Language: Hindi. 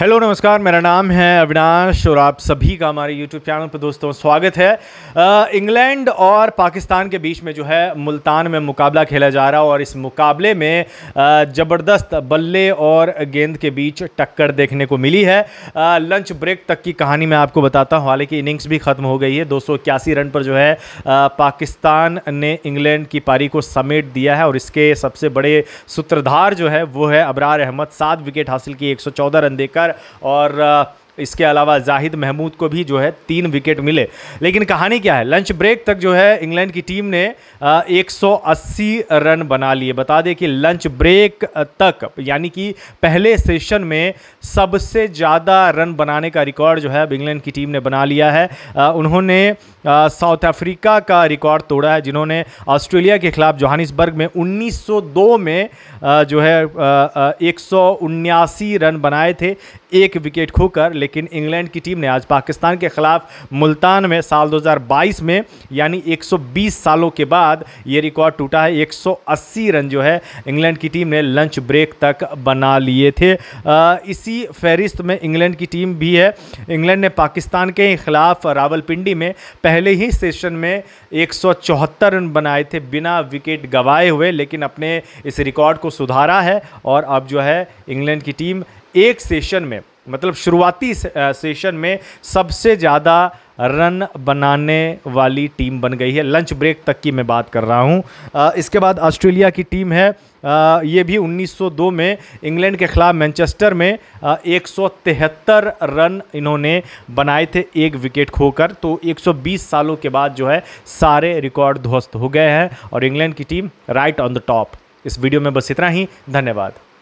हेलो नमस्कार मेरा नाम है अविनाश और आप सभी का हमारे यूट्यूब चैनल पर दोस्तों स्वागत है इंग्लैंड और पाकिस्तान के बीच में जो है मुल्तान में मुकाबला खेला जा रहा है और इस मुकाबले में ज़बरदस्त बल्ले और गेंद के बीच टक्कर देखने को मिली है लंच ब्रेक तक की कहानी मैं आपको बताता हूँ हालांकि इनिंग्स भी ख़त्म हो गई है दो रन पर जो है पाकिस्तान ने इंग्लैंड की पारी को समेट दिया है और इसके सबसे बड़े सूत्रधार जो है वो है अबरार अहमद सात विकेट हासिल की एक रन देकर और इसके अलावा जाहिद महमूद को भी जो है तीन विकेट मिले लेकिन कहानी क्या है लंच ब्रेक तक जो है इंग्लैंड की टीम ने एक 180 रन बना लिए बता दें कि लंच ब्रेक तक यानी कि पहले सेशन में सबसे ज़्यादा रन बनाने का रिकॉर्ड जो है अब इंग्लैंड की टीम ने बना लिया है उन्होंने साउथ अफ्रीका का रिकॉर्ड तोड़ा है जिन्होंने ऑस्ट्रेलिया के खिलाफ जोहानिसबर्ग में 1902 में जो है एक रन बनाए थे एक विकेट खोकर लेकिन लेकिन इंग्लैंड की टीम ने आज पाकिस्तान के ख़िलाफ़ मुल्तान में साल 2022 में यानी 120 सालों के बाद ये रिकॉर्ड टूटा है 180 रन जो है इंग्लैंड की टीम ने लंच ब्रेक तक बना लिए थे आ, इसी फहरिस्त में इंग्लैंड की टीम भी है इंग्लैंड ने पाकिस्तान के ख़िलाफ़ रावलपिंडी में पहले ही सेशन में एक रन बनाए थे बिना विकेट गंवाए हुए लेकिन अपने इस रिकॉर्ड को सुधारा है और अब जो है इंग्लैंड की टीम एक सेशन में मतलब शुरुआती सेशन में सबसे ज़्यादा रन बनाने वाली टीम बन गई है लंच ब्रेक तक की मैं बात कर रहा हूँ इसके बाद ऑस्ट्रेलिया की टीम है आ, ये भी 1902 में इंग्लैंड के ख़िलाफ़ मैनचेस्टर में एक रन इन्होंने बनाए थे एक विकेट खोकर तो 120 सालों के बाद जो है सारे रिकॉर्ड ध्वस्त हो गए हैं और इंग्लैंड की team right on the top इस वीडियो में बस इतना ही धन्यवाद